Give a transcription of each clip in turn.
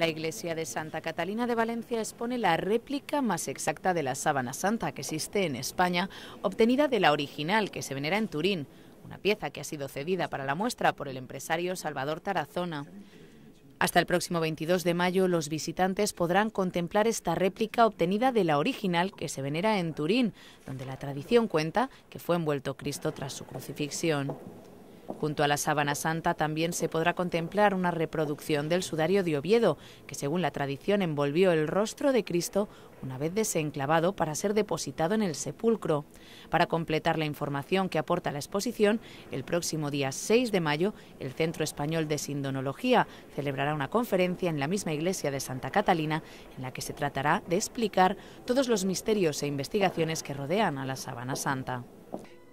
La iglesia de Santa Catalina de Valencia expone la réplica más exacta de la sábana santa que existe en España, obtenida de la original que se venera en Turín, una pieza que ha sido cedida para la muestra por el empresario Salvador Tarazona. Hasta el próximo 22 de mayo los visitantes podrán contemplar esta réplica obtenida de la original que se venera en Turín, donde la tradición cuenta que fue envuelto Cristo tras su crucifixión. Junto a la sábana santa también se podrá contemplar una reproducción del sudario de Oviedo, que según la tradición envolvió el rostro de Cristo una vez desenclavado para ser depositado en el sepulcro. Para completar la información que aporta la exposición, el próximo día 6 de mayo, el Centro Español de Sindonología celebrará una conferencia en la misma iglesia de Santa Catalina, en la que se tratará de explicar todos los misterios e investigaciones que rodean a la sábana Santa.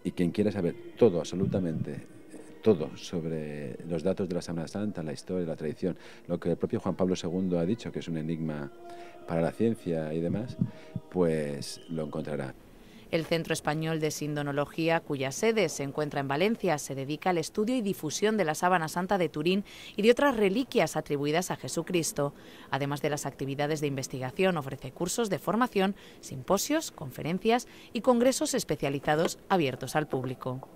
Y quien quiera saber todo absolutamente todo sobre los datos de la sábana Santa, la historia, la tradición, lo que el propio Juan Pablo II ha dicho, que es un enigma para la ciencia y demás, pues lo encontrará. El Centro Español de Sindonología, cuya sede se encuentra en Valencia, se dedica al estudio y difusión de la sábana santa de Turín y de otras reliquias atribuidas a Jesucristo. Además de las actividades de investigación, ofrece cursos de formación, simposios, conferencias y congresos especializados abiertos al público.